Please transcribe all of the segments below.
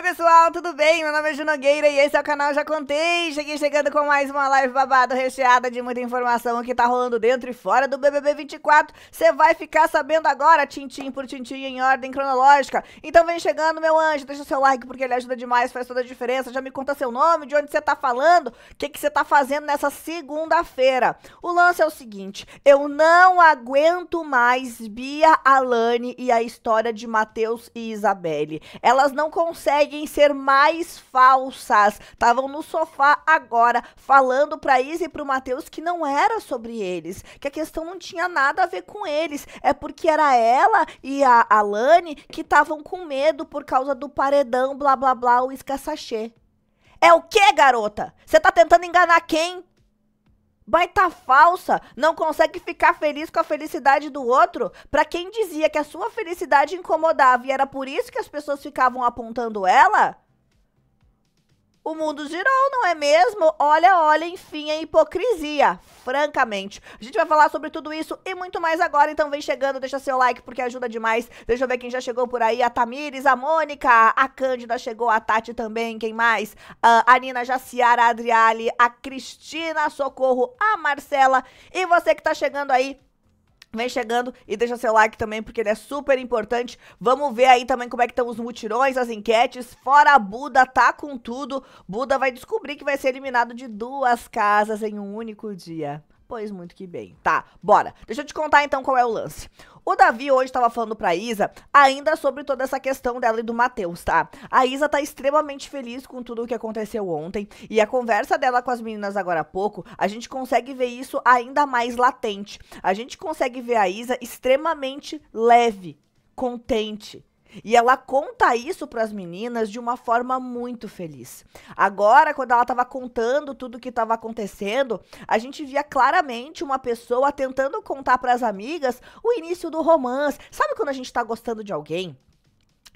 Oi pessoal, tudo bem? Meu nome é Gueira e esse é o canal Já Contei. Cheguei chegando com mais uma live babado recheada de muita informação que tá rolando dentro e fora do BBB 24. Você vai ficar sabendo agora, tintim por tintim, em ordem cronológica. Então vem chegando, meu anjo, deixa seu like porque ele ajuda demais, faz toda a diferença. Já me conta seu nome, de onde você tá falando, o que, que você tá fazendo nessa segunda-feira. O lance é o seguinte, eu não aguento mais Bia, Alane e a história de Matheus e Isabelle. Elas não conseguem conseguem ser mais falsas. Estavam no sofá agora falando para Isa e para o Matheus que não era sobre eles, que a questão não tinha nada a ver com eles. É porque era ela e a Alane que estavam com medo por causa do paredão, blá blá blá, o escassachê. É o que, garota? Você tá tentando enganar quem? baita tá falsa, não consegue ficar feliz com a felicidade do outro. Para quem dizia que a sua felicidade incomodava e era por isso que as pessoas ficavam apontando ela, o mundo girou, não é mesmo? Olha, olha, enfim, a hipocrisia, francamente. A gente vai falar sobre tudo isso e muito mais agora, então vem chegando, deixa seu like porque ajuda demais. Deixa eu ver quem já chegou por aí, a Tamires, a Mônica, a Cândida chegou, a Tati também, quem mais? Ah, a Nina Jaciara, a Adriale, a Cristina Socorro, a Marcela e você que tá chegando aí, Vem chegando e deixa seu like também, porque ele é super importante. Vamos ver aí também como é que estão os mutirões, as enquetes. Fora Buda, tá com tudo. Buda vai descobrir que vai ser eliminado de duas casas em um único dia. Pois muito que bem. Tá, bora. Deixa eu te contar então qual é o lance. O Davi hoje estava falando pra Isa ainda sobre toda essa questão dela e do Matheus, tá? A Isa tá extremamente feliz com tudo o que aconteceu ontem e a conversa dela com as meninas agora há pouco, a gente consegue ver isso ainda mais latente. A gente consegue ver a Isa extremamente leve, contente, e ela conta isso para as meninas de uma forma muito feliz. Agora, quando ela estava contando tudo o que estava acontecendo, a gente via claramente uma pessoa tentando contar para as amigas o início do romance. Sabe quando a gente está gostando de alguém?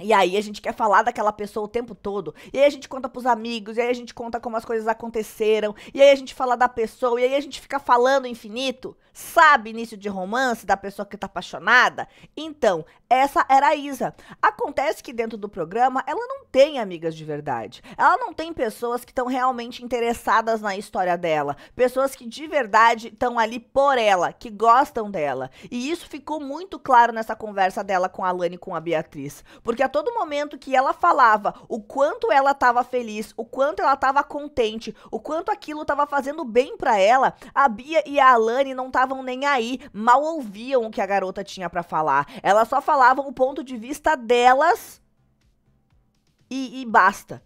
E aí a gente quer falar daquela pessoa o tempo todo. E aí a gente conta pros amigos, e aí a gente conta como as coisas aconteceram, e aí a gente fala da pessoa, e aí a gente fica falando infinito. Sabe início de romance da pessoa que tá apaixonada? Então, essa era a Isa. Acontece que dentro do programa ela não tem amigas de verdade. Ela não tem pessoas que estão realmente interessadas na história dela. Pessoas que de verdade estão ali por ela, que gostam dela. E isso ficou muito claro nessa conversa dela com a Alane e com a Beatriz. Porque a todo momento que ela falava o quanto ela estava feliz, o quanto ela estava contente, o quanto aquilo estava fazendo bem para ela, a Bia e a Alane não estavam nem aí, mal ouviam o que a garota tinha para falar. Ela só falava falavam o ponto de vista delas e, e basta.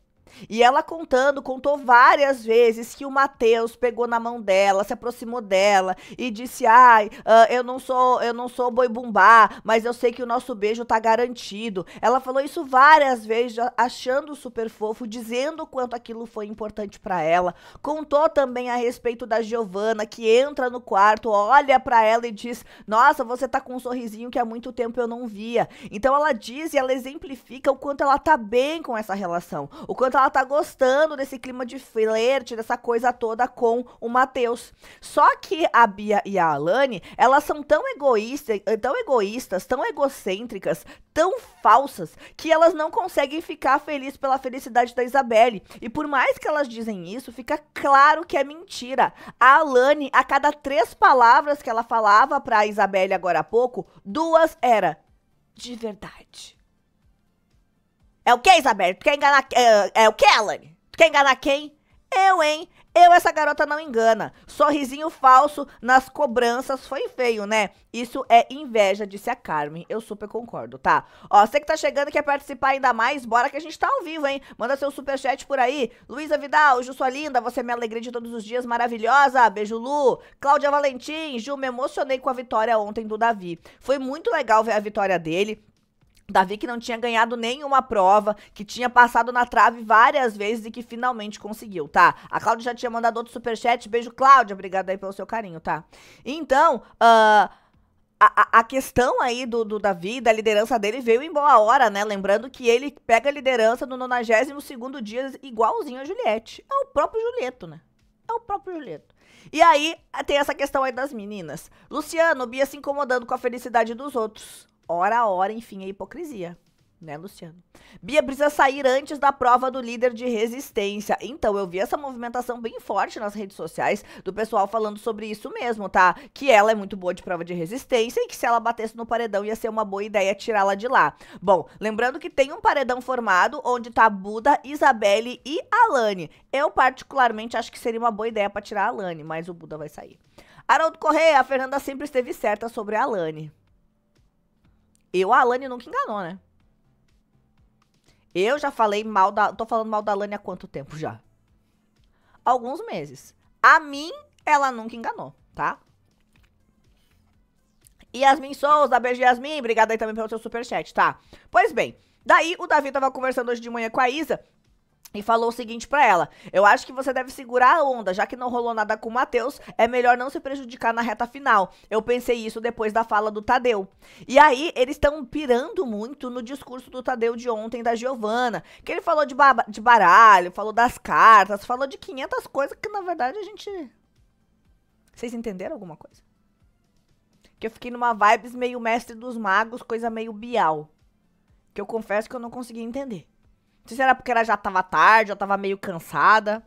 E ela contando, contou várias vezes que o Mateus pegou na mão dela, se aproximou dela e disse: "Ai, uh, eu não sou, eu não sou boi bumbá, mas eu sei que o nosso beijo tá garantido". Ela falou isso várias vezes, achando super fofo, dizendo o quanto aquilo foi importante para ela. Contou também a respeito da Giovana, que entra no quarto, olha para ela e diz: "Nossa, você tá com um sorrisinho que há muito tempo eu não via". Então ela diz e ela exemplifica o quanto ela tá bem com essa relação, o quanto ela tá gostando desse clima de flerte, dessa coisa toda com o Matheus. Só que a Bia e a Alane, elas são tão egoístas, tão egoístas, tão egocêntricas, tão falsas, que elas não conseguem ficar felizes pela felicidade da Isabelle. E por mais que elas dizem isso, fica claro que é mentira. A Alane, a cada três palavras que ela falava pra Isabelle agora há pouco, duas era de verdade. É o que, Isabelle? Tu quer enganar. É, é o que, Ellen? Tu quer enganar quem? Eu, hein? Eu, essa garota não engana. Sorrisinho falso nas cobranças foi feio, né? Isso é inveja, disse a Carmen. Eu super concordo, tá? Ó, você que tá chegando e quer participar ainda mais, bora que a gente tá ao vivo, hein? Manda seu superchat por aí. Luísa Vidal, Ju sua linda, você é minha alegria de todos os dias, maravilhosa. Beijo, Lu. Cláudia Valentim, Ju, me emocionei com a vitória ontem do Davi. Foi muito legal ver a vitória dele. Davi que não tinha ganhado nenhuma prova, que tinha passado na trave várias vezes e que finalmente conseguiu, tá? A Cláudia já tinha mandado outro superchat. Beijo, Cláudia. Obrigada aí pelo seu carinho, tá? Então, uh, a, a, questão aí do, do Davi, da liderança dele, veio em boa hora, né? Lembrando que ele pega a liderança no 92º dia igualzinho a Juliette. É o próprio Julieto, né? É o próprio Julieto. E aí, tem essa questão aí das meninas. Luciano, Bia se incomodando com a felicidade dos outros. Ora, hora, enfim, é hipocrisia. Né, Luciano? Bia precisa sair antes da prova do líder de resistência. Então, eu vi essa movimentação bem forte nas redes sociais do pessoal falando sobre isso mesmo, tá? Que ela é muito boa de prova de resistência e que se ela batesse no paredão ia ser uma boa ideia tirá-la de lá. Bom, lembrando que tem um paredão formado onde tá Buda, Isabelle e Alane. Eu, particularmente, acho que seria uma boa ideia para tirar a Alane, mas o Buda vai sair. Haroldo Correia, a Fernanda sempre esteve certa sobre a Alane. Eu, a Alane nunca enganou, né? Eu já falei mal da. Tô falando mal da Alane há quanto tempo já? Alguns meses. A mim, ela nunca enganou, tá? Yasmin Souza, beijo Yasmin, obrigada aí também pelo seu superchat, tá? Pois bem, daí o Davi tava conversando hoje de manhã com a Isa e falou o seguinte para ela: Eu acho que você deve segurar a onda, já que não rolou nada com o Matheus, é melhor não se prejudicar na reta final. Eu pensei isso depois da fala do Tadeu. E aí, eles estão pirando muito no discurso do Tadeu de ontem da Giovana, que ele falou de, de baralho, falou das cartas, falou de 500 coisas que na verdade a gente. Vocês entenderam alguma coisa? Que eu fiquei numa vibes meio mestre dos magos, coisa meio bial. Que eu confesso que eu não consegui entender sei se era porque ela já tava tarde, já tava meio cansada.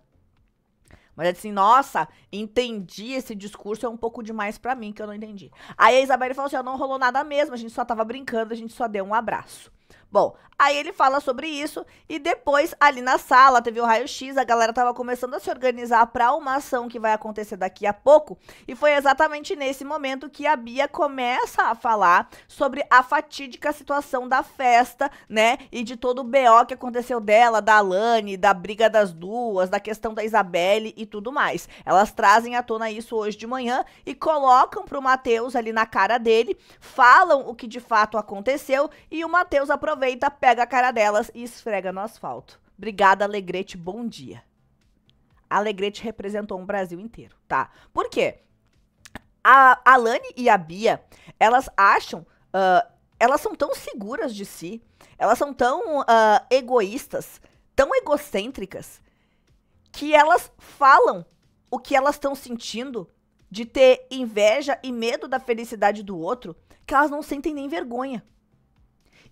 Mas é assim, nossa, entendi esse discurso, é um pouco demais para mim, que eu não entendi. Aí a Isabelle falou assim, não rolou nada mesmo, a gente só tava brincando, a gente só deu um abraço. Bom, aí ele fala sobre isso e depois ali na sala teve o raio-x, a galera tava começando a se organizar para uma ação que vai acontecer daqui a pouco, e foi exatamente nesse momento que a Bia começa a falar sobre a fatídica situação da festa, né? E de todo o BO que aconteceu dela, da Alane, da briga das duas, da questão da Isabelle e tudo mais. Elas trazem à tona isso hoje de manhã e colocam pro Matheus ali na cara dele, falam o que de fato aconteceu e o Matheus aproveita aproveita, pega a cara delas e esfrega no asfalto. Obrigada, Alegrete, bom dia. Alegrete representou um Brasil inteiro, tá? Por quê? A Alane e a Bia, elas acham. Uh, elas são tão seguras de si, elas são tão uh, egoístas, tão egocêntricas, que elas falam o que elas estão sentindo de ter inveja e medo da felicidade do outro, que elas não sentem nem vergonha.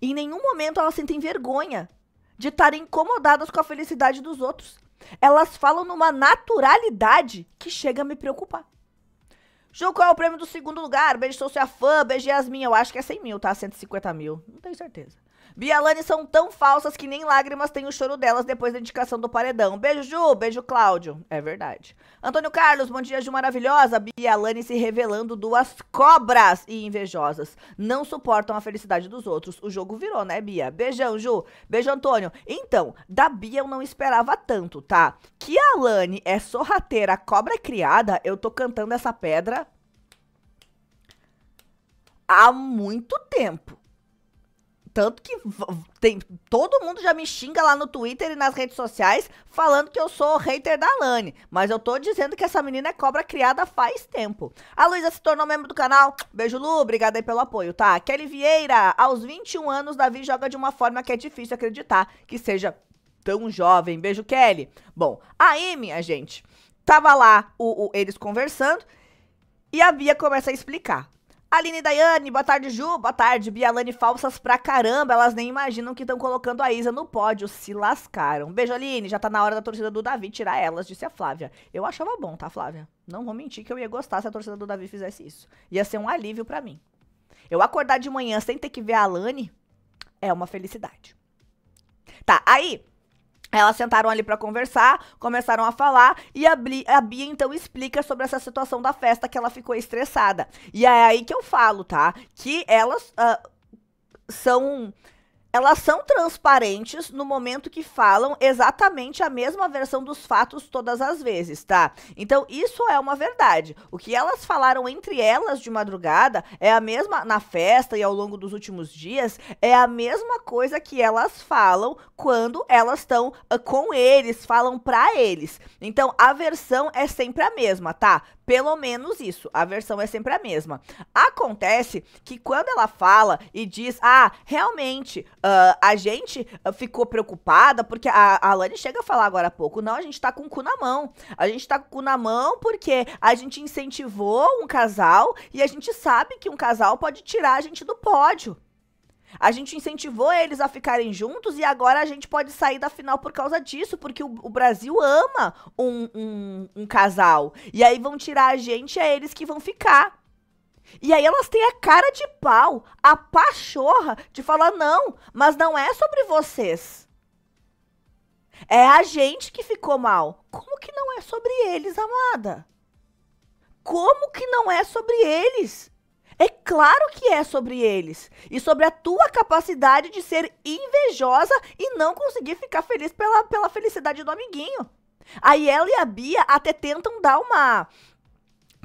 E em nenhum momento elas sentem vergonha de estarem incomodadas com a felicidade dos outros. Elas falam numa naturalidade que chega a me preocupar. Ju, qual é o prêmio do segundo lugar? Beijo, sou sua fã. Beijo, Yasmin. Eu acho que é 100 mil, tá? 150 mil. Não tenho certeza. Bialane são tão falsas que nem lágrimas tem o choro delas depois da indicação do paredão. Beijo, Ju. Beijo, Cláudio. É verdade. Antônio Carlos, bom dia, Ju maravilhosa. Bialane se revelando duas cobras e invejosas. Não suportam a felicidade dos outros. O jogo virou, né, Bia? Beijão, Ju. Beijo, Antônio. Então, da Bia eu não esperava tanto, tá? Que a Alane é sorrateira, cobra criada, eu tô cantando essa pedra há muito tempo. Tanto que tem, todo mundo já me xinga lá no Twitter e nas redes sociais falando que eu sou hater da Alane. Mas eu tô dizendo que essa menina é cobra criada faz tempo. A Luísa se tornou membro do canal. Beijo, Lu. Obrigada aí pelo apoio, tá? Kelly Vieira. Aos 21 anos, Davi joga de uma forma que é difícil acreditar que seja tão jovem. Beijo, Kelly. Bom, aí, minha gente, tava lá o, o, eles conversando e a Bia começa a explicar. Aline Daiane, boa tarde, Ju. Boa tarde, Bialane falsas pra caramba. Elas nem imaginam que estão colocando a Isa no pódio. Se lascaram. Beijo, Aline. Já tá na hora da torcida do Davi tirar elas, disse a Flávia. Eu achava bom, tá, Flávia? Não vou mentir que eu ia gostar se a torcida do Davi fizesse isso. Ia ser um alívio para mim. Eu acordar de manhã sem ter que ver a Alane é uma felicidade. Tá, aí elas sentaram ali para conversar, começaram a falar e a, a, Bia então explica sobre essa situação da festa que ela ficou estressada. E é aí que eu falo, tá? Que elas uh, são elas são transparentes no momento que falam exatamente a mesma versão dos fatos todas as vezes, tá? Então isso é uma verdade. O que elas falaram entre elas de madrugada é a mesma na festa e ao longo dos últimos dias é a mesma coisa que elas falam quando elas estão uh, com eles, falam para eles. Então a versão é sempre a mesma, tá? Pelo menos isso. A versão é sempre a mesma. Acontece que quando ela fala e diz: Ah, realmente, uh, a gente ah, ficou preocupada, porque a, a Alane chega a falar agora há pouco: Não, a gente tá com o cu na mão. A gente tá com o cu na mão porque a gente incentivou um casal e a gente sabe que um casal pode tirar a gente do pódio. A gente incentivou eles a ficarem juntos e agora a gente pode sair da final por causa disso, porque o, o Brasil ama um, um, um casal. E aí vão tirar a gente e é eles que vão ficar. E aí elas têm a cara de pau, a pachorra de falar: não, mas não é sobre vocês. É a gente que ficou mal. Como que não é sobre eles, amada? Como que não é sobre eles? É claro que é sobre eles e sobre a tua capacidade de ser invejosa e não conseguir ficar feliz pela, pela felicidade do amiguinho. Aí ela e a Bia até tentam dar uma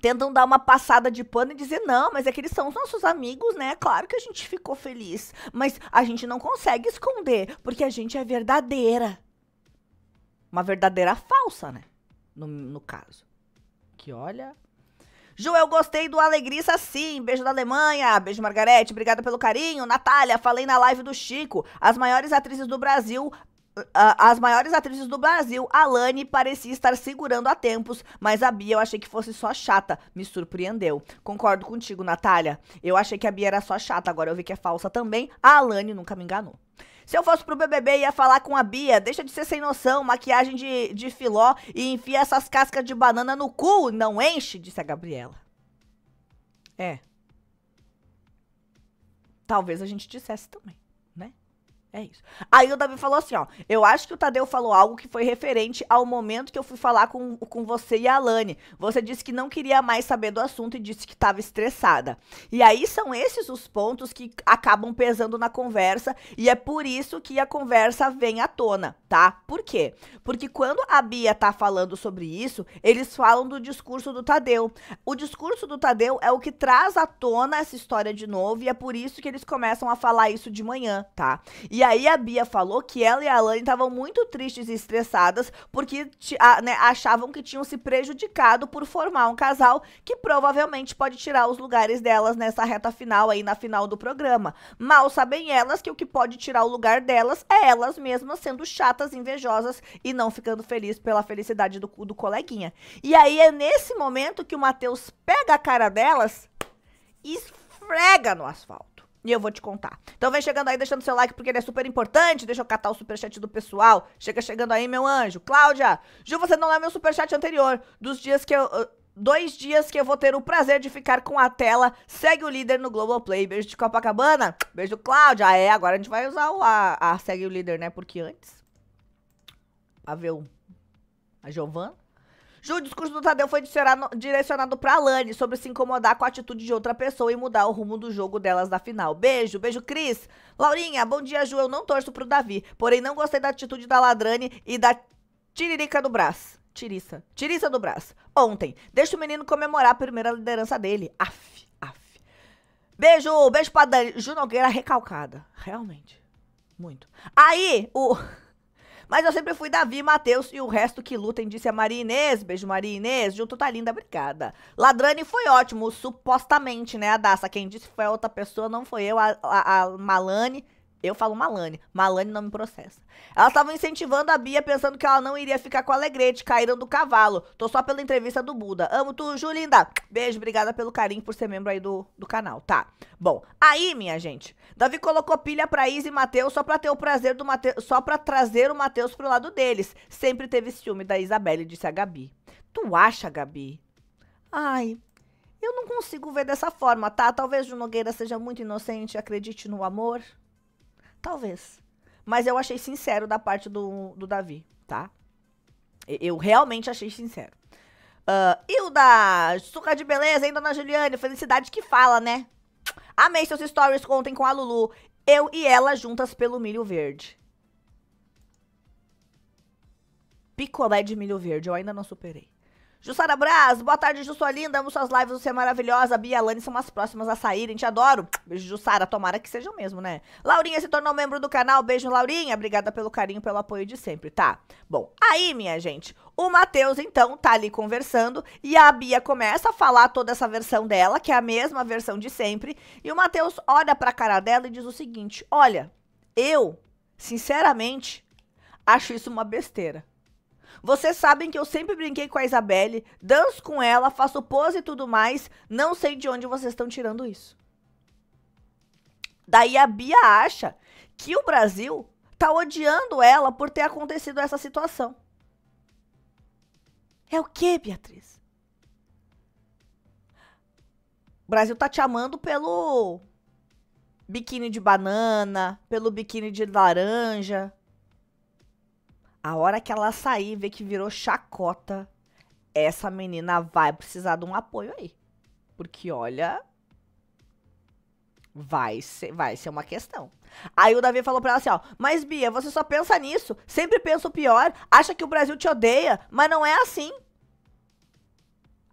tentam dar uma passada de pano e dizer, não, mas é que eles são os nossos amigos, né? Claro que a gente ficou feliz, mas a gente não consegue esconder, porque a gente é verdadeira. Uma verdadeira falsa, né? No, no caso. Que olha. Joel, gostei do Alegriça sim. Beijo da Alemanha. Beijo, Margarete. Obrigada pelo carinho. Natália, falei na live do Chico. As maiores atrizes do Brasil ah, ah, as maiores atrizes do Brasil, Alane parecia estar segurando há tempos, mas a Bia eu achei que fosse só chata, me surpreendeu. Concordo contigo, Natália. Eu achei que a Bia era só chata, agora eu vi que é falsa também. A Alane nunca me enganou. Se eu fosse pro BBB, ia falar com a Bia, deixa de ser sem noção, maquiagem de, de filó e enfia essas cascas de banana no cu, não enche, disse a Gabriela. É. Talvez a gente dissesse também. É isso. Aí o Davi falou assim, ó. Eu acho que o Tadeu falou algo que foi referente ao momento que eu fui falar com, com você e a Alane. Você disse que não queria mais saber do assunto e disse que estava estressada. E aí são esses os pontos que acabam pesando na conversa e é por isso que a conversa vem à tona, tá? Por quê? Porque quando a Bia tá falando sobre isso, eles falam do discurso do Tadeu. O discurso do Tadeu é o que traz à tona essa história de novo e é por isso que eles começam a falar isso de manhã, tá? E aí a Bia falou que ela e a Alane estavam muito tristes e estressadas porque a, né, achavam que tinham se prejudicado por formar um casal que provavelmente pode tirar os lugares delas nessa reta final aí na final do programa. Mal sabem elas que o que pode tirar o lugar delas é elas mesmas sendo chatas, invejosas e não ficando feliz pela felicidade do, do coleguinha. E aí é nesse momento que o Matheus pega a cara delas e esfrega no asfalto. E eu vou te contar. Então vem chegando aí, deixando seu like, porque ele é super importante. Deixa eu catar o superchat do pessoal. Chega chegando aí, meu anjo. Cláudia, Ju, você não leu é meu superchat anterior. Dos dias que eu... Ah, dois dias que eu vou ter o prazer de ficar com a tela. Segue o líder no Global Play Beijo de Copacabana. Beijo, Cláudia. Ah, é, agora a gente vai usar o, a, a Segue o Líder, né? Porque antes... A ver o... A Giovana. Ju, o discurso do Tadeu foi direcionado pra Alane sobre se incomodar com a atitude de outra pessoa e mudar o rumo do jogo delas na final. Beijo, beijo, Cris. Laurinha, bom dia, Ju. Eu não torço pro Davi, porém não gostei da atitude da Ladrane e da Tiririca do Brás. Tiriça. Tiriça do Brás. Ontem. Deixa o menino comemorar a primeira liderança dele. Af, af. Beijo, beijo pra Dani. Ju Nogueira recalcada. Realmente. Muito. Aí, o... Mas eu sempre fui Davi, Matheus e o resto que lutem, disse a Maria Inês. Beijo, Maria Inês. Junto tá linda, obrigada. Ladrani foi ótimo, supostamente, né, a Daça. Quem disse foi a outra pessoa, não foi eu, a, a, a Malane. Eu falo Malane. Malane não me processa. Elas estavam incentivando a Bia, pensando que ela não iria ficar com a Alegrete. Caíram do cavalo. Tô só pela entrevista do Buda. Amo tu, Julinda. Beijo, obrigada pelo carinho, por ser membro aí do, do canal, tá? Bom, aí, minha gente, Davi colocou pilha pra Isa e Matheus só pra ter o prazer do Matheus, só pra trazer o Matheus pro lado deles. Sempre teve ciúme da Isabelle, disse a Gabi. Tu acha, Gabi? Ai, eu não consigo ver dessa forma, tá? Talvez o Nogueira seja muito inocente e acredite no amor. Talvez. Mas eu achei sincero da parte do, do Davi, tá? Eu realmente achei sincero. Uh, ah, Hilda, suca de beleza, hein, dona Juliane, felicidade que fala, né? Amei seus stories contem com a Lulu. Eu e ela juntas pelo milho verde. Picolé de milho verde, eu ainda não superei. Jussara Braz, boa tarde, Jussolinda, linda. Amo suas lives, você é maravilhosa. Bia e Alane são as próximas a saírem. Te adoro. Beijo, Jussara. Tomara que sejam mesmo, né? Laurinha se tornou membro do canal. Beijo, Laurinha. Obrigada pelo carinho, pelo apoio de sempre, tá? Bom, aí, minha gente, o Matheus, então, tá ali conversando e a Bia começa a falar toda essa versão dela, que é a mesma versão de sempre. E o Matheus olha pra cara dela e diz o seguinte: Olha, eu, sinceramente, acho isso uma besteira. Vocês sabem que eu sempre brinquei com a Isabelle, danço com ela, faço pose e tudo mais. Não sei de onde vocês estão tirando isso. Daí a Bia acha que o Brasil tá odiando ela por ter acontecido essa situação. É o que, Beatriz? O Brasil tá te amando pelo biquíni de banana, pelo biquíni de laranja, a hora que ela sair e ver que virou chacota, essa menina vai precisar de um apoio aí. Porque, olha, vai ser, vai ser uma questão. Aí o Davi falou pra ela assim, ó, mas Bia, você só pensa nisso, sempre pensa o pior, acha que o Brasil te odeia, mas não é assim.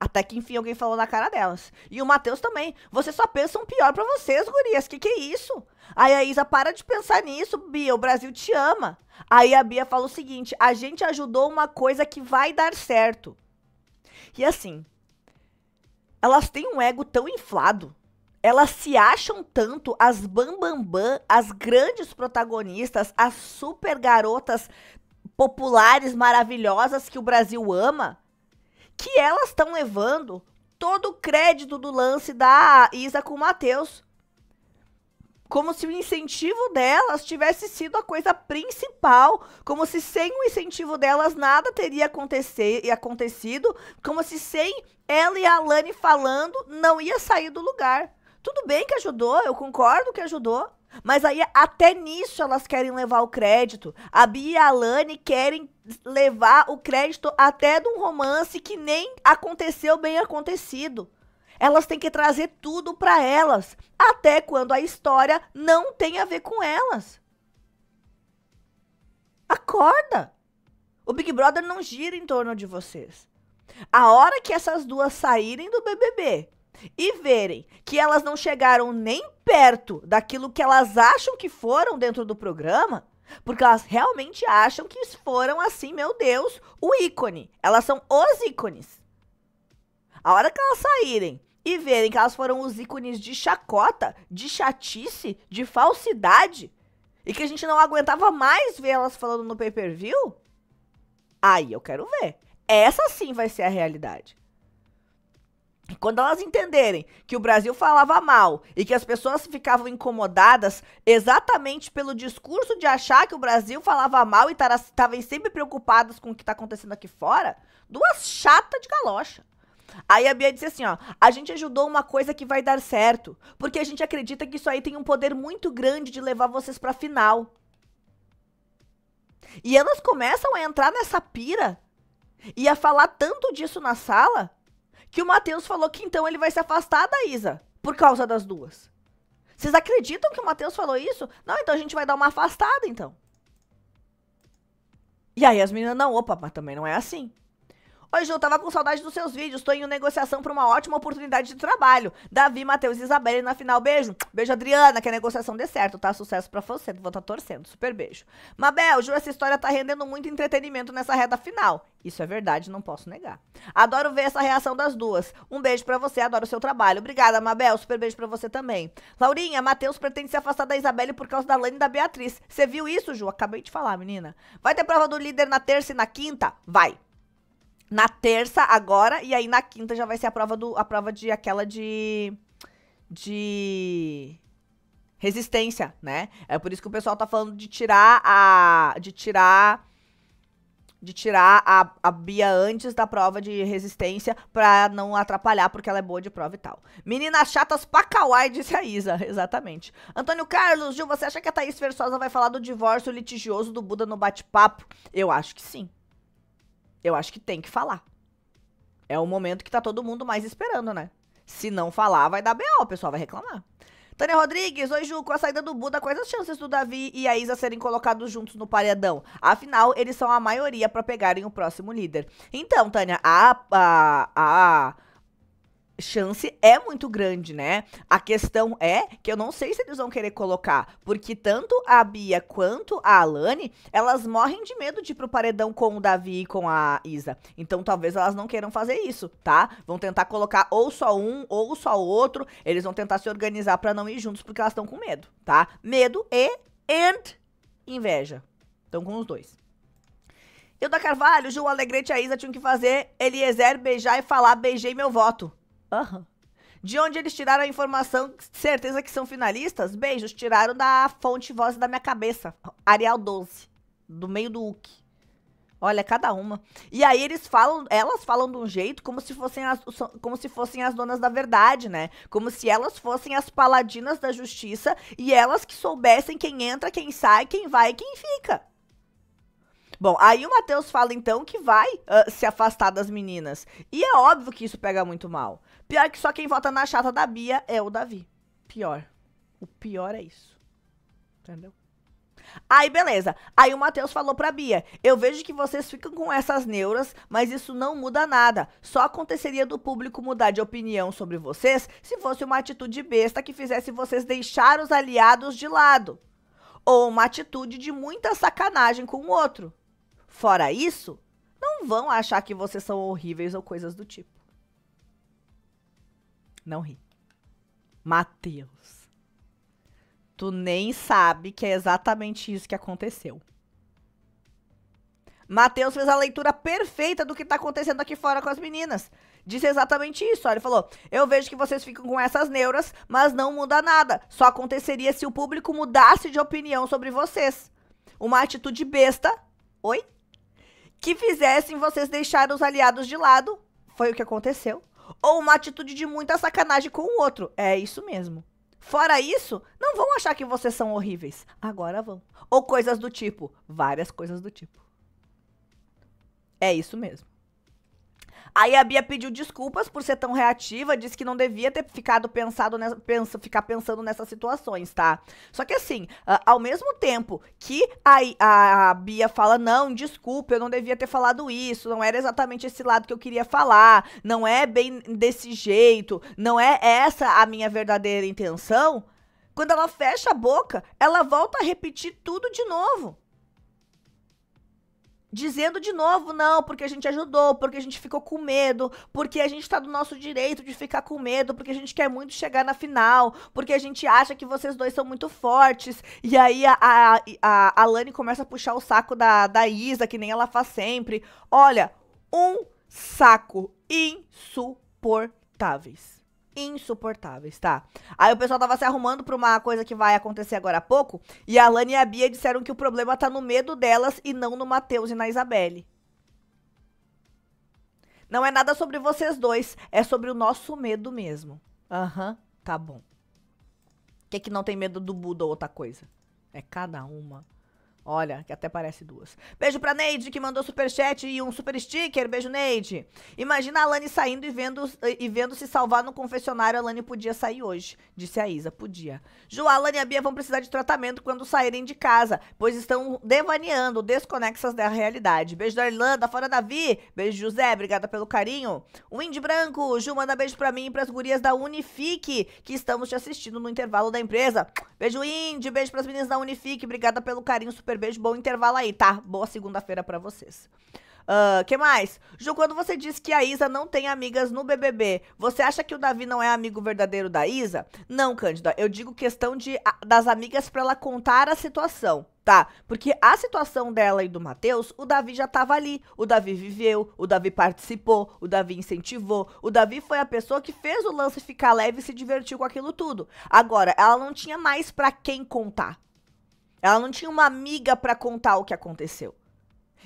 Até que enfim alguém falou na cara delas. E o Matheus também. Vocês só pensam pior para vocês, gurias. Que que é isso? Aí a Isa, para de pensar nisso, Bia. O Brasil te ama. Aí a Bia fala o seguinte: a gente ajudou uma coisa que vai dar certo. E assim, elas têm um ego tão inflado. Elas se acham tanto as bambambam, bam, bam, as grandes protagonistas, as super garotas populares maravilhosas que o Brasil ama que elas estão levando todo o crédito do lance da Isa com o Matheus. Como se o incentivo delas tivesse sido a coisa principal. Como se sem o incentivo delas nada teria acontecer, acontecido. Como se sem ela e a Alane falando não ia sair do lugar. Tudo bem que ajudou, eu concordo que ajudou. Mas aí, até nisso, elas querem levar o crédito. A Bia e a Alane querem levar o crédito até de um romance que nem aconteceu bem acontecido. Elas têm que trazer tudo para elas, até quando a história não tem a ver com elas. Acorda! O Big Brother não gira em torno de vocês. A hora que essas duas saírem do BBB e verem que elas não chegaram nem perto daquilo que elas acham que foram dentro do programa, porque elas realmente acham que foram assim, meu Deus, o ícone. Elas são os ícones. A hora que elas saírem e verem que elas foram os ícones de chacota, de chatice, de falsidade, e que a gente não aguentava mais ver elas falando no pay-per-view, aí eu quero ver. Essa sim vai ser a realidade. Quando elas entenderem que o Brasil falava mal e que as pessoas ficavam incomodadas exatamente pelo discurso de achar que o Brasil falava mal e estavam sempre preocupadas com o que está acontecendo aqui fora, duas chatas de galocha. Aí a Bia disse assim, ó, a gente ajudou uma coisa que vai dar certo, porque a gente acredita que isso aí tem um poder muito grande de levar vocês para final. E elas começam a entrar nessa pira e a falar tanto disso na sala que o Matheus falou que então ele vai se afastar da Isa por causa das duas. Vocês acreditam que o Matheus falou isso? Não, então a gente vai dar uma afastada, então. E aí as meninas, não, opa, mas também não é assim. Oi, Ju, tava com saudade dos seus vídeos. Tô em negociação pra uma ótima oportunidade de trabalho. Davi, Matheus e Isabelle na final. Beijo. Beijo, Adriana, que a negociação dê certo, tá? Sucesso pra você. Vou tá torcendo. Super beijo. Mabel, Ju, essa história tá rendendo muito entretenimento nessa reta final. Isso é verdade, não posso negar. Adoro ver essa reação das duas. Um beijo para você, adoro o seu trabalho. Obrigada, Mabel. Super beijo para você também. Laurinha, Matheus pretende se afastar da Isabelle por causa da Lane e da Beatriz. Você viu isso, Ju? Acabei de falar, menina. Vai ter prova do líder na terça e na quinta? Vai na terça agora e aí na quinta já vai ser a prova do a prova de aquela de de resistência, né? É por isso que o pessoal tá falando de tirar a de tirar de tirar a, a Bia antes da prova de resistência pra não atrapalhar, porque ela é boa de prova e tal. Meninas chatas pra kawaii, disse a Isa. Exatamente. Antônio Carlos, Gil, você acha que a Thaís Versosa vai falar do divórcio litigioso do Buda no bate-papo? Eu acho que sim eu acho que tem que falar. É o momento que tá todo mundo mais esperando, né? Se não falar, vai dar B.O., o pessoal vai reclamar. Tânia Rodrigues, oi Ju, com a saída do Buda, quais as chances do Davi e a Isa serem colocados juntos no paredão? Afinal, eles são a maioria para pegarem o próximo líder. Então, Tânia, a, a, a chance é muito grande, né? A questão é que eu não sei se eles vão querer colocar, porque tanto a Bia quanto a Alane, elas morrem de medo de ir pro paredão com o Davi e com a Isa. Então talvez elas não queiram fazer isso, tá? Vão tentar colocar ou só um ou só outro, eles vão tentar se organizar para não ir juntos porque elas estão com medo, tá? Medo e and inveja. Estão com os dois. Eu da Carvalho, João Alegrete e a Isa tinham que fazer Eliezer beijar e falar beijei meu voto. Uhum. De onde eles tiraram a informação, certeza que são finalistas? Beijos, tiraram da fonte voz da minha cabeça. Arial 12, do meio do UC. Olha, cada uma. E aí eles falam, elas falam de um jeito como se fossem as, como se fossem as donas da verdade, né? Como se elas fossem as paladinas da justiça e elas que soubessem quem entra, quem sai, quem vai e quem fica. Bom, aí o Matheus fala então que vai uh, se afastar das meninas. E é óbvio que isso pega muito mal. Pior que só quem vota na chata da Bia é o Davi. Pior. O pior é isso. Entendeu? Aí, beleza. Aí o Matheus falou pra Bia: Eu vejo que vocês ficam com essas neuras, mas isso não muda nada. Só aconteceria do público mudar de opinião sobre vocês se fosse uma atitude besta que fizesse vocês deixar os aliados de lado. Ou uma atitude de muita sacanagem com o outro. Fora isso, não vão achar que vocês são horríveis ou coisas do tipo. Não ri. Mateus. Tu nem sabe que é exatamente isso que aconteceu. Mateus fez a leitura perfeita do que tá acontecendo aqui fora com as meninas. Disse exatamente isso. Olha, ele falou: Eu vejo que vocês ficam com essas neuras, mas não muda nada. Só aconteceria se o público mudasse de opinião sobre vocês. Uma atitude besta. Oi? Que fizessem vocês deixarem os aliados de lado. Foi o que aconteceu ou uma atitude de muita sacanagem com o outro. É isso mesmo. Fora isso, não vão achar que vocês são horríveis. Agora vão. Ou coisas do tipo. Várias coisas do tipo. É isso mesmo. Aí a Bia pediu desculpas por ser tão reativa, disse que não devia ter ficado pensado nessa, ficar pensando nessas situações, tá? Só que assim, uh, ao mesmo tempo que a, a Bia fala, não, desculpa, eu não devia ter falado isso, não era exatamente esse lado que eu queria falar, não é bem desse jeito, não é essa a minha verdadeira intenção. Quando ela fecha a boca, ela volta a repetir tudo de novo dizendo de novo não, porque a gente ajudou, porque a gente ficou com medo, porque a gente está do nosso direito de ficar com medo, porque a gente quer muito chegar na final, porque a gente acha que vocês dois são muito fortes. E aí a, a, a, a Lani começa a puxar o saco da, da Isa, que nem ela faz sempre. Olha, um saco insuportáveis insuportáveis, tá? Aí o pessoal tava se arrumando pra uma coisa que vai acontecer agora há pouco, e a Lani e a Bia disseram que o problema tá no medo delas e não no Matheus e na Isabelle. Não é nada sobre vocês dois, é sobre o nosso medo mesmo. Aham, uhum, tá bom. Que é que não tem medo do Buda ou outra coisa? É cada uma. Olha, que até parece duas. Beijo pra Neide, que mandou superchat e um super sticker. Beijo, Neide. Imagina a Alane saindo e vendo, e vendo se salvar no confessionário. A Alane podia sair hoje, disse a Isa. Podia. Ju, a Alane e a Bia vão precisar de tratamento quando saírem de casa, pois estão devaneando, desconexas da realidade. Beijo da Irlanda, fora Davi. Beijo, José. Obrigada pelo carinho. O Indy Branco. Ju, manda beijo pra mim e pras gurias da Unifique, que estamos te assistindo no intervalo da empresa. Beijo, Indy. Beijo pras meninas da Unifique. Obrigada pelo carinho super super beijo, bom intervalo aí, tá? Boa segunda-feira para vocês. Uh, que mais? Ju, quando você diz que a Isa não tem amigas no BBB, você acha que o Davi não é amigo verdadeiro da Isa? Não, Cândida. Eu digo questão de, das amigas para ela contar a situação. Tá, porque a situação dela e do Matheus, o Davi já tava ali. O Davi viveu, o Davi participou, o Davi incentivou. O Davi foi a pessoa que fez o lance ficar leve e se divertiu com aquilo tudo. Agora, ela não tinha mais para quem contar. Ela não tinha uma amiga para contar o que aconteceu.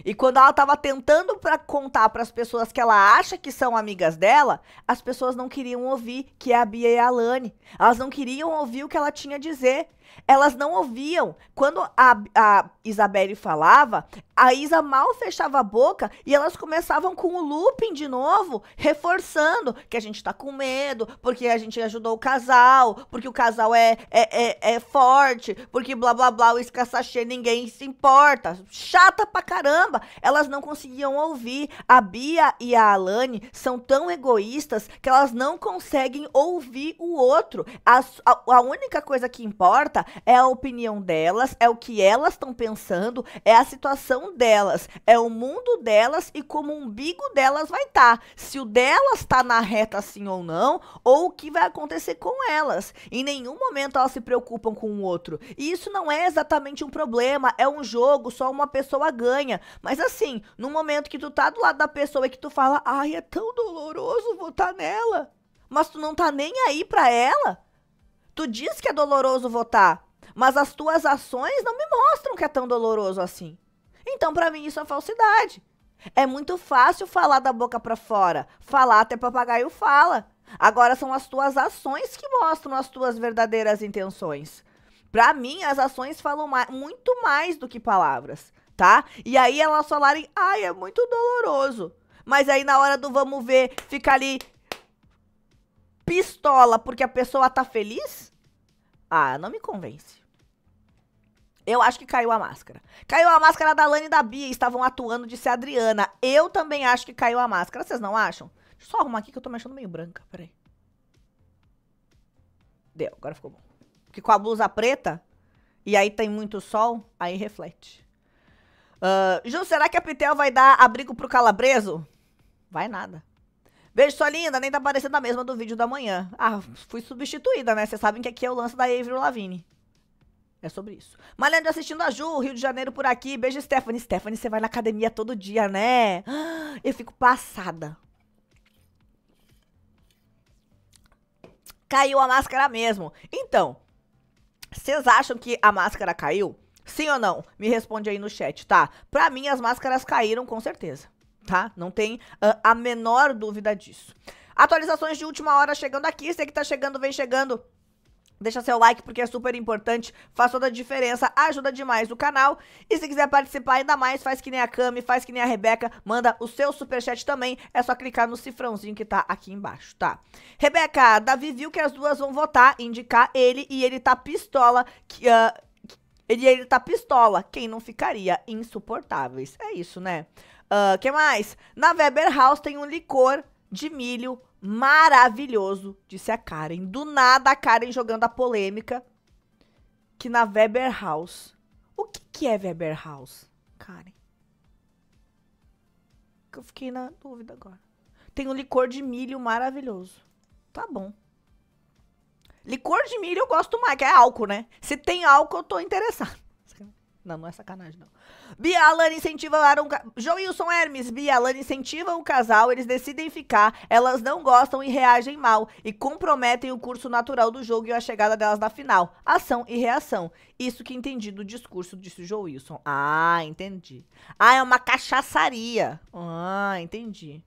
E quando ela estava tentando para contar para as pessoas que ela acha que são amigas dela, as pessoas não queriam ouvir que é a Bia e a Alane. Elas não queriam ouvir o que ela tinha a dizer. Elas não ouviam. Quando a, a Isabelle falava, a Isa mal fechava a boca e elas começavam com o looping de novo, reforçando que a gente tá com medo, porque a gente ajudou o casal, porque o casal é, é, é, é forte, porque blá blá blá, o escassachê ninguém se importa. Chata pra caramba. Elas não conseguiam ouvir. A Bia e a Alane são tão egoístas que elas não conseguem ouvir o outro. A, a, a única coisa que importa é a opinião delas, é o que elas estão pensando, é a situação delas, é o mundo delas e como o umbigo delas vai estar. Tá. Se o delas está na reta assim ou não, ou o que vai acontecer com elas. Em nenhum momento elas se preocupam com o outro. E isso não é exatamente um problema, é um jogo, só uma pessoa ganha. Mas assim, no momento que tu tá do lado da pessoa e que tu fala, ai, é tão doloroso votar nela. Mas tu não tá nem aí pra ela. Tu diz que é doloroso votar, mas as tuas ações não me mostram que é tão doloroso assim. Então, para mim, isso é falsidade. É muito fácil falar da boca para fora. Falar até papagaio fala. Agora são as tuas ações que mostram as tuas verdadeiras intenções. Para mim, as ações falam muito mais do que palavras, tá? E aí elas falarem, ai, é muito doloroso. Mas aí na hora do vamos ver, fica ali pistola porque a pessoa tá feliz? Ah, não me convence. Eu acho que caiu a máscara. Caiu a máscara da Lani e da Bia, estavam atuando, de ser Adriana. Eu também acho que caiu a máscara, vocês não acham? Deixa eu só arrumar aqui que eu tô me achando meio branca, peraí. Deu, agora ficou bom. Porque com a blusa preta, e aí tem muito sol, aí reflete. Uh, Ju, será que a Pitel vai dar abrigo pro Calabreso? Vai nada. Beijo, sua linda. Nem tá parecendo a mesma do vídeo da manhã. Ah, fui substituída, né? Vocês sabem que aqui é o lance da Avril Lavigne. É sobre isso. Malandro assistindo a Ju, Rio de Janeiro por aqui. Beijo, Stephanie. Stephanie, você vai na academia todo dia, né? Eu fico passada. Caiu a máscara mesmo. Então, vocês acham que a máscara caiu? Sim ou não? Me responde aí no chat, tá? Pra mim, as máscaras caíram com certeza tá? Não tem uh, a menor dúvida disso. Atualizações de última hora chegando aqui. Você que tá chegando, vem chegando. Deixa seu like porque é super importante, faz toda a diferença, ajuda demais o canal. E se quiser participar ainda mais, faz que nem a Cami, faz que nem a Rebeca, manda o seu superchat também. É só clicar no cifrãozinho que tá aqui embaixo, tá? Rebeca, Davi viu que as duas vão votar, indicar ele e ele tá pistola que. Uh, ele, ele tá pistola, quem não ficaria insuportáveis. É isso, né? Uh, que mais? Na Weber House tem um licor de milho maravilhoso, disse a Karen. Do nada a Karen jogando a polêmica que na Weber House. O que, que é Weber House, Karen? eu fiquei na dúvida agora. Tem um licor de milho maravilhoso. Tá bom. Licor de milho eu gosto mais, que é álcool, né? Se tem álcool, eu tô interessado. Não, não é sacanagem, não. Bia Alana incentivaram. João Wilson Hermes, Bia Alana incentiva o casal, eles decidem ficar, elas não gostam e reagem mal, e comprometem o curso natural do jogo e a chegada delas na final. Ação e reação. Isso que entendi do discurso, disse João Wilson. Ah, entendi. Ah, é uma cachaçaria. Ah, entendi.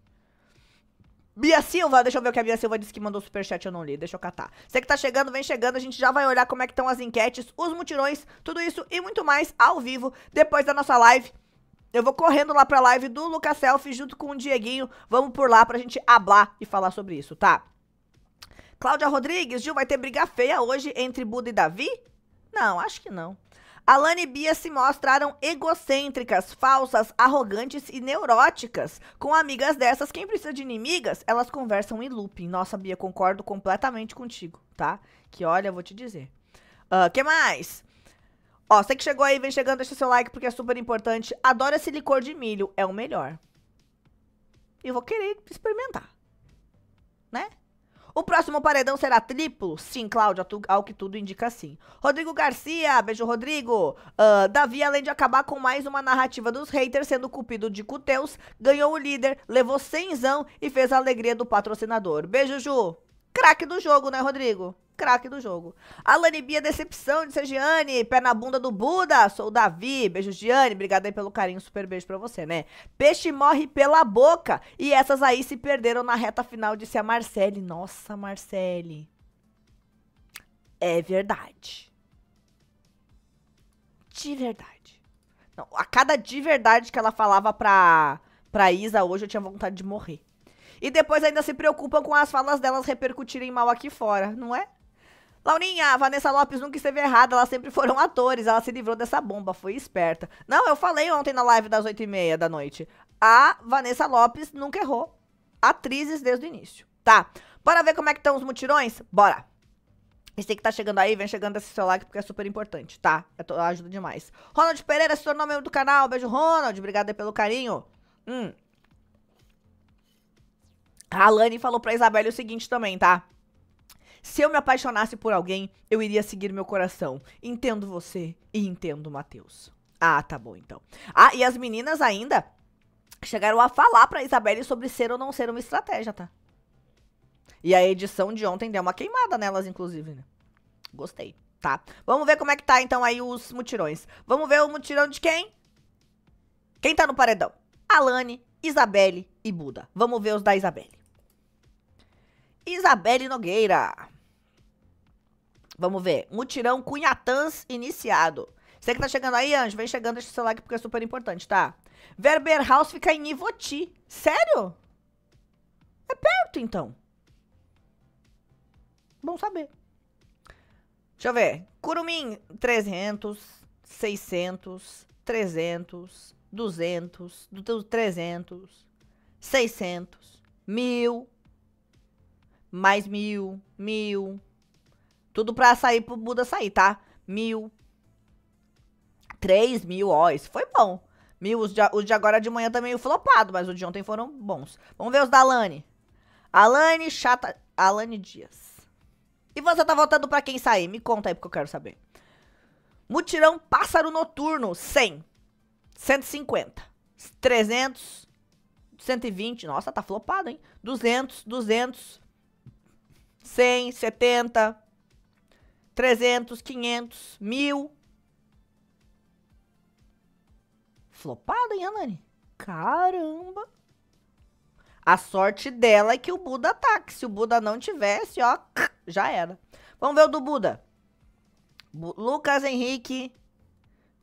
Bia Silva, deixa eu ver o que a Bia Silva disse que mandou superchat, eu não li, deixa eu catar. Você que tá chegando, vem chegando, a gente já vai olhar como é que estão as enquetes, os mutirões, tudo isso e muito mais ao vivo, depois da nossa live. Eu vou correndo lá pra live do Lucas Selfie junto com o Dieguinho, vamos por lá pra gente hablar e falar sobre isso, tá? Cláudia Rodrigues, Gil, vai ter briga feia hoje entre Buda e Davi? Não, acho que não. Alane e Bia se mostraram egocêntricas, falsas, arrogantes e neuróticas. Com amigas dessas, quem precisa de inimigas, elas conversam em looping. Nossa, Bia, concordo completamente contigo, tá? Que olha, eu vou te dizer. Uh, que mais? Ó, você que chegou aí, vem chegando, deixa seu like porque é super importante. Adoro esse licor de milho, é o melhor. E vou querer experimentar, né? O próximo paredão será triplo? Sim, Cláudia, ao que tudo indica sim. Rodrigo Garcia, beijo, Rodrigo. Uh, Davi, além de acabar com mais uma narrativa dos haters, sendo cupido de cuteus, ganhou o líder, levou cenzão e fez a alegria do patrocinador. Beijo, Ju. Craque do jogo, né, Rodrigo? craque do jogo. Alane Bia, decepção, disse a Giane. Pé na bunda do Buda. Sou o Davi. Beijo, Giane. Obrigada aí pelo carinho. Super beijo pra você, né? Peixe morre pela boca. E essas aí se perderam na reta final, disse a Marcele. Nossa, Marcele. É verdade. De verdade. Não, a cada de verdade que ela falava pra, pra Isa hoje, eu tinha vontade de morrer. E depois ainda se preocupam com as falas delas repercutirem mal aqui fora, não é? Laurinha, a Vanessa Lopes nunca esteve errada, elas sempre foram atores, ela se livrou dessa bomba, foi esperta. Não, eu falei ontem na live das 8h30 da noite. A Vanessa Lopes nunca errou. Atrizes desde o início. Tá, bora ver como é que estão os mutirões? Bora! Esse que tá chegando aí, vem chegando esse seu like porque é super importante, tá? Tô, ajuda demais. Ronald Pereira se tornou membro do canal, beijo Ronald, obrigada pelo carinho. Hum. A Alane falou pra Isabelle o seguinte também, tá? Se eu me apaixonasse por alguém, eu iria seguir meu coração. Entendo você e entendo Matheus. Ah, tá bom então. Ah, e as meninas ainda chegaram a falar pra Isabelle sobre ser ou não ser uma estratégia, tá? E a edição de ontem deu uma queimada nelas, inclusive, né? Gostei, tá? Vamos ver como é que tá, então, aí os mutirões. Vamos ver o mutirão de quem? Quem tá no paredão? Alane, Isabelle e Buda. Vamos ver os da Isabelle. Isabelle Nogueira. Vamos ver. Mutirão Cunhatãs iniciado. Você que tá chegando aí, Anjo, vem chegando, deixa o seu like porque é super importante, tá? Verber House fica em Ivoti. Sério? É perto, então. Bom saber. Deixa eu ver. Curumim, 300, 600, 300, 200, 300, 600, 1000, mais mil, mil. Tudo pra sair pro Buda sair, tá? Mil. Três mil, ó, isso foi bom. Mil, os de, os de agora de manhã também tá flopado, mas os de ontem foram bons. Vamos ver os da Alane. Alane Chata... Alane Dias. E você tá votando pra quem sair? Me conta aí, porque eu quero saber. Mutirão Pássaro Noturno, 100. 150. 300. 120. Nossa, tá flopado, hein? 200, 200. 100, 70, 300, 500, 1000. Flopada, hein, Anani? Caramba! A sorte dela é que o Buda ataque. Tá, se o Buda não tivesse, ó, já era. Vamos ver o do Buda. Bu Lucas Henrique.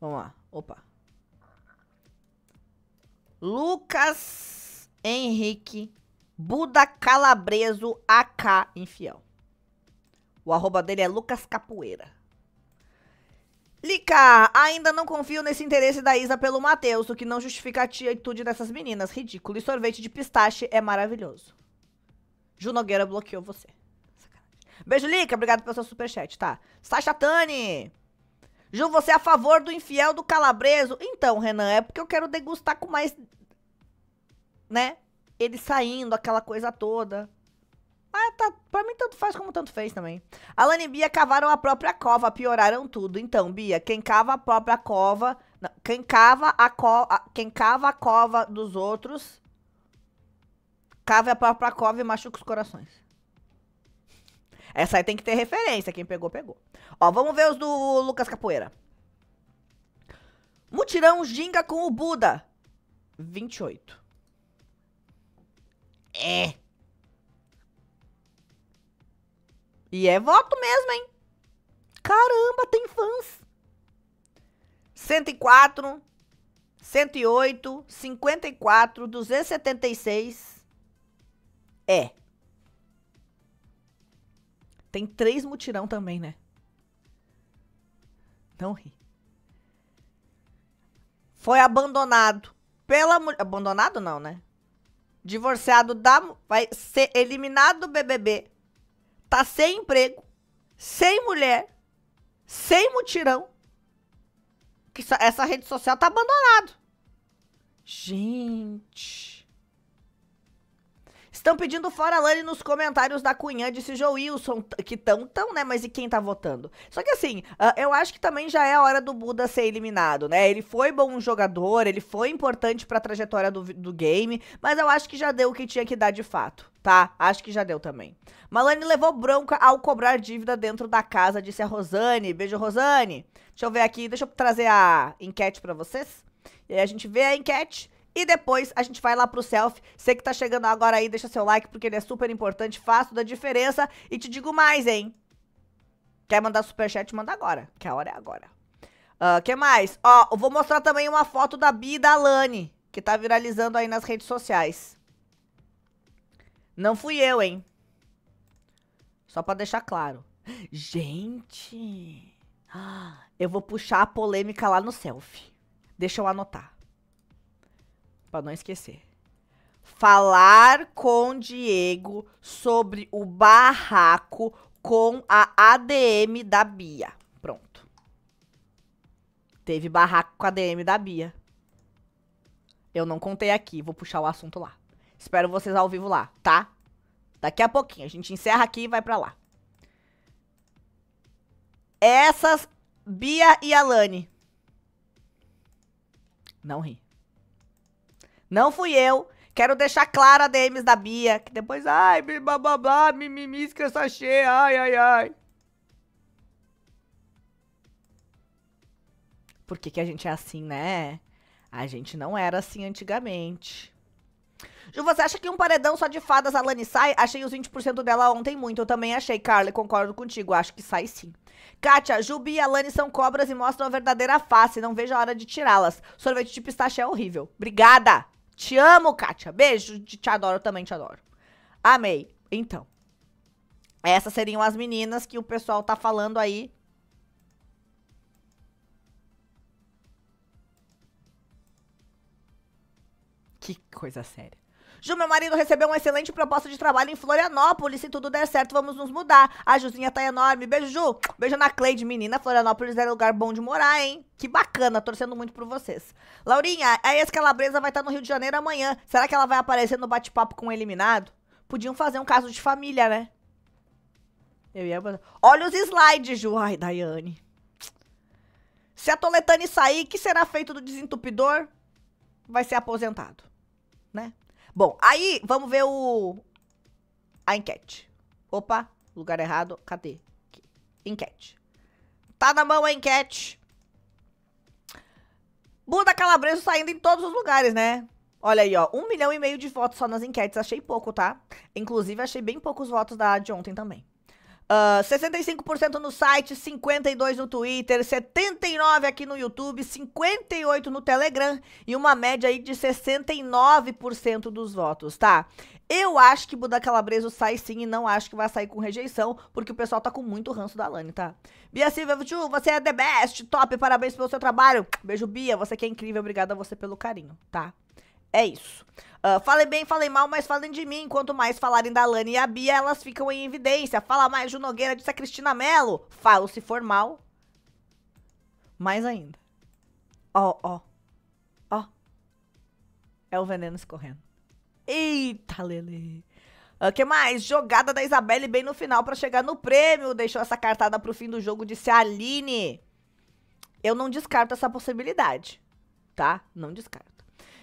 Vamos lá. Opa. Lucas Henrique Buda Calabreso AK Infiel. O arroba dele é Lucas Capoeira. Lica, ainda não confio nesse interesse da Isa pelo Matheus, o que não justifica a atitude dessas meninas. Ridículo. E sorvete de pistache é maravilhoso. Ju Nogueira bloqueou você. Beijo, Lica. Obrigado pelo seu superchat, tá? Sasha Tani. Ju, você é a favor do infiel do calabreso? Então, Renan, é porque eu quero degustar com mais... Né? ele saindo, aquela coisa toda. Ah, tá, pra mim tanto faz como tanto fez também. Alan e Bia cavaram a própria cova, pioraram tudo. Então, Bia, quem cava a própria cova. Não, quem, cava a co, a, quem cava a cova dos outros. Cava a própria cova e machuca os corações. Essa aí tem que ter referência. Quem pegou, pegou. Ó, vamos ver os do Lucas Capoeira. Mutirão ginga com o Buda. 28. É. E é voto mesmo, hein? Caramba, tem fãs. 104, 108, 54, 276. É. Tem três mutirão também, né? Não ri. Foi abandonado pela mulher. Abandonado não, né? divorciado da vai ser eliminado do BBB, tá sem emprego, sem mulher, sem mutirão. Que essa rede social tá abandonado. Gente, Estão pedindo fora a Lani nos comentários da Cunhã, disse Joe Wilson, que tão, tão, né? Mas e quem tá votando? Só que assim, uh, eu acho que também já é a hora do Buda ser eliminado, né? Ele foi bom jogador, ele foi importante pra trajetória do, do game, mas eu acho que já deu o que tinha que dar de fato. Tá, acho que já deu também. Malane levou bronca ao cobrar dívida dentro da casa, disse a Rosane. Beijo, Rosane. Deixa eu ver aqui, deixa eu trazer a enquete para vocês. E aí a gente vê a enquete. E depois a gente vai lá pro selfie. Você que tá chegando agora aí, deixa seu like, porque ele é super importante, faz toda a diferença. E te digo mais, hein? Quer mandar superchat? Manda agora, que a hora é agora. O uh, ah, que mais? Ó, eu vou mostrar também uma foto da Bi e da Lani, que tá viralizando aí nas redes sociais. Não fui eu, hein? Só pra deixar claro. Gente, eu vou puxar a polêmica lá no selfie. Deixa eu anotar para não esquecer. Falar com Diego sobre o barraco com a ADM da Bia. Pronto. Teve barraco com a ADM da Bia. Eu não contei aqui, vou puxar o assunto lá. Espero vocês ao vivo lá, tá? Daqui a pouquinho. A gente encerra aqui e vai para lá. Essas Bia e Alane. Não ri. Não fui eu. Quero deixar clara a DMs da Bia, que depois, ai, blá blá blá, mimimi, esqueça cheia, ai, ai, ai. Por que, que a gente é assim, né? A gente não era assim antigamente. Ju, você acha que um paredão só de fadas a Lani sai? Achei os 20% dela ontem muito. Eu também achei, Carla, concordo contigo. Acho que sai sim. Kátia, Jubi e Alane são cobras e mostram a verdadeira face. Não vejo a hora de tirá-las. Sorvete de pistache é horrível. Obrigada! Te amo, Kátia. Beijo. Te adoro também, te adoro. Amei. Então. Essas seriam as meninas que o pessoal tá falando aí. Que coisa séria. Ju, meu marido recebeu uma excelente proposta de trabalho em Florianópolis. Se tudo der certo, vamos nos mudar. A Juzinha tá enorme. Beijo, Ju. Beijo na Cleide, menina. Florianópolis é lugar bom de morar, hein? Que bacana, torcendo muito por vocês. Laurinha, a ex-calabresa vai estar tá no Rio de Janeiro amanhã. Será que ela vai aparecer no bate-papo com o eliminado? Podiam fazer um caso de família, né? Eu ia... Olha os slides, Ju. Ai, Daiane. Se a Toletane sair, que será feito do desentupidor? Vai ser aposentado, né? Bom, aí vamos ver o... A enquete. Opa, lugar errado. Cadê? Enquete. Tá na mão a enquete. Bunda calabresa saindo em todos os lugares, né? Olha aí, ó. Um milhão e meio de votos só nas enquetes. Achei pouco, tá? Inclusive, achei bem poucos votos da de ontem também. Uh, ah, 65% no site, 52% no Twitter, 79% aqui no YouTube, 58% no Telegram e uma média aí de 69% dos votos, tá? Eu acho que Buda Calabreso sai sim e não acho que vai sair com rejeição, porque o pessoal tá com muito ranço da Lani, tá? Bia Silva, você é the best, top, parabéns pelo seu trabalho. Beijo, Bia, você que é incrível, obrigada a você pelo carinho, tá? É isso. Uh, bem, falei mal, mas falem de mim. Quanto mais falarem da Lani e a Bia, elas ficam em evidência. Fala mais de Nogueira, disse a Cristina Mello. Falo se for mal. Mais ainda. Ó, ó. Ó. É o veneno escorrendo. Eita, Lele. O uh, ah, que mais? Jogada da Isabelle bem no final para chegar no prêmio. Deixou essa cartada pro fim do jogo, disse a Aline. Eu não descarto essa possibilidade, tá? Não descarto.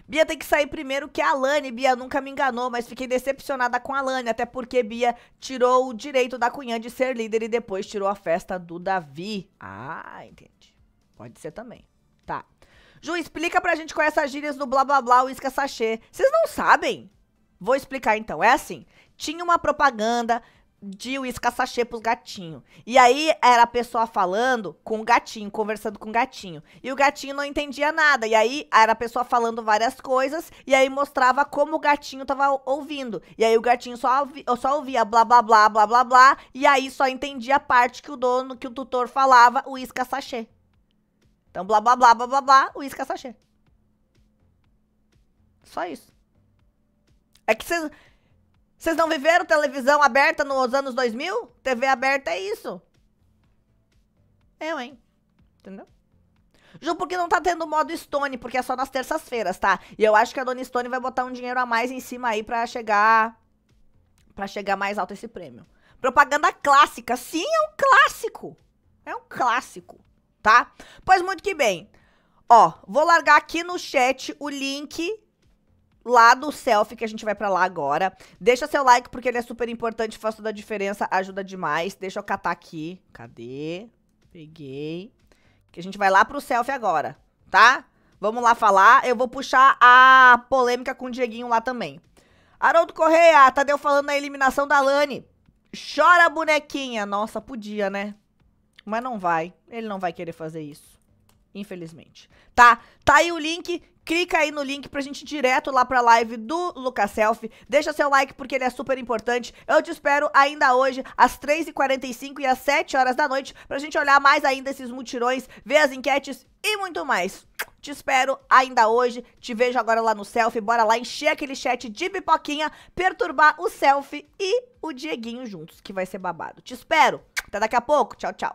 Bia tem que sair primeiro que a Alane. Bia nunca me enganou, mas fiquei decepcionada com a Alane, até porque Bia tirou o direito da Cunhã de ser líder e depois tirou a festa do Davi. Ah, entendi. Pode ser também. Tá. Ju, explica pra gente qual é essas gírias do blá blá blá, isca sachê. Vocês não sabem? Vou explicar então. É assim: tinha uma propaganda de uísque sachê pros gatinhos. E aí era a pessoa falando com o gatinho, conversando com o gatinho. E o gatinho não entendia nada. E aí era a pessoa falando várias coisas e aí mostrava como o gatinho tava ouvindo. E aí o gatinho só, ouvi, só ouvia blá blá blá blá blá blá e aí só entendia a parte que o dono, que o tutor falava, o isca sachê. Então blá blá blá blá blá blá, o isca sachê. Só isso. É que vocês vocês não viveram televisão aberta nos anos 2000? TV aberta é isso. Eu, hein? Entendeu? Ju, porque não tá tendo modo Stone, porque é só nas terças-feiras, tá? E eu acho que a dona Stone vai botar um dinheiro a mais em cima aí pra chegar. pra chegar mais alto esse prêmio. Propaganda clássica. Sim, é um clássico. É um clássico, tá? Pois muito que bem. Ó, vou largar aqui no chat o link lá do selfie que a gente vai para lá agora. Deixa seu like porque ele é super importante, faz toda a diferença, ajuda demais. Deixa eu catar aqui. Cadê? Peguei. Que a gente vai lá pro selfie agora, tá? Vamos lá falar. Eu vou puxar a polêmica com o Dieguinho lá também. Haroldo Correia, tá Tadeu falando na eliminação da Lani. Chora, bonequinha. Nossa, podia, né? Mas não vai. Ele não vai querer fazer isso infelizmente. Tá? Tá aí o link. Clica aí no link pra gente ir direto lá pra live do Lucas Selfie. Deixa seu like porque ele é super importante. Eu te espero ainda hoje, às 3h45 e às 7 horas da noite, pra gente olhar mais ainda esses mutirões, ver as enquetes e muito mais. Te espero ainda hoje. Te vejo agora lá no selfie. Bora lá encher aquele chat de pipoquinha, perturbar o selfie e o Dieguinho juntos, que vai ser babado. Te espero. Até daqui a pouco. Tchau, tchau.